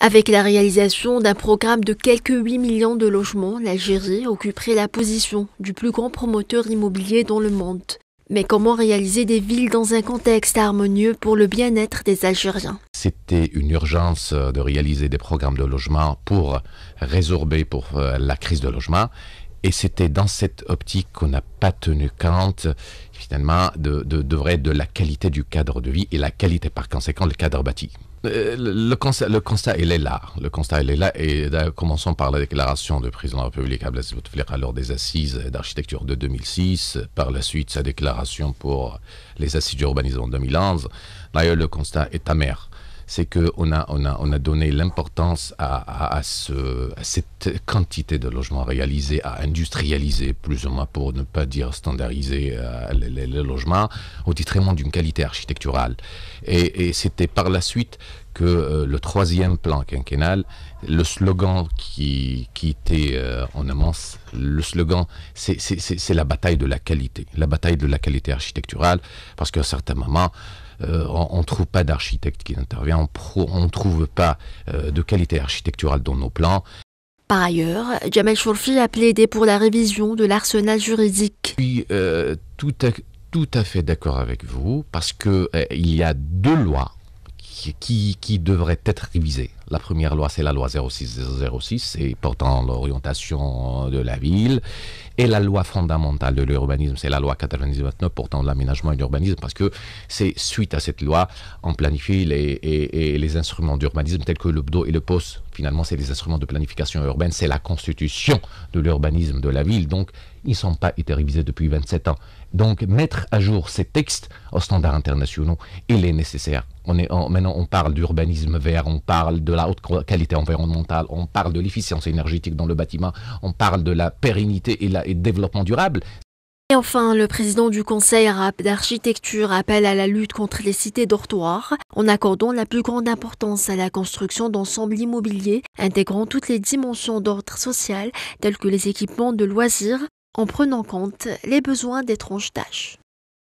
Avec la réalisation d'un programme de quelques 8 millions de logements, l'Algérie occuperait la position du plus grand promoteur immobilier dans le monde. Mais comment réaliser des villes dans un contexte harmonieux pour le bien-être des Algériens C'était une urgence euh, de réaliser des programmes de logement pour résorber pour euh, la crise de logement et c'était dans cette optique qu'on n'a pas tenu compte, finalement, de, de, de la qualité du cadre de vie et la qualité, par conséquent, du cadre bâti. Euh, le constat, il est là. Le constat, il est là. Et commençons par la déclaration du président de la République, Abdelaziz Bouteflika, lors des assises d'architecture de 2006. Par la suite, sa déclaration pour les assises d'urbanisme en 2011. D'ailleurs, le constat est amer c'est qu'on a, on a, on a donné l'importance à, à, ce, cette quantité de logements réalisés, à industrialiser, plus ou moins pour ne pas dire standardiser euh, les, logements, au détriment d'une qualité architecturale. Et, c'était par la suite que euh, le troisième plan quinquennal, le slogan qui, qui était euh, en amance, le slogan, c'est la bataille de la qualité, la bataille de la qualité architecturale, parce qu'à certains moments, euh, on ne trouve pas d'architecte qui intervient, on ne trouve pas euh, de qualité architecturale dans nos plans. Par ailleurs, Jamel Chourfi a plaidé pour la révision de l'arsenal juridique. Oui, euh, tout, à, tout à fait d'accord avec vous, parce qu'il il y a deux lois qui, devraient être révisées. La première loi, c'est la loi 06 c'est portant l'orientation de la ville et la loi fondamentale de l'urbanisme, c'est la loi 99 portant l'aménagement et l'urbanisme, parce que c'est suite à cette loi, on planifie les, les instruments d'urbanisme tels que le BDO et le POS finalement, c'est les instruments de planification urbaine, c'est la constitution de l'urbanisme de la ville. Donc, ils ne sont pas été révisés depuis 27 ans. Donc, mettre à jour ces textes aux standards internationaux, il est nécessaire. On maintenant, on parle d'urbanisme vert, on parle de la haute qualité environnementale, on parle de l'efficience énergétique dans le bâtiment, on parle de la pérennité et, le développement durable. Et enfin, le président du Conseil arabe d'architecture appelle à la lutte contre les cités dortoirs en accordant la plus grande importance à la construction d'ensembles immobiliers intégrant toutes les dimensions d'ordre social telles que les équipements de loisirs en prenant compte les besoins des tranches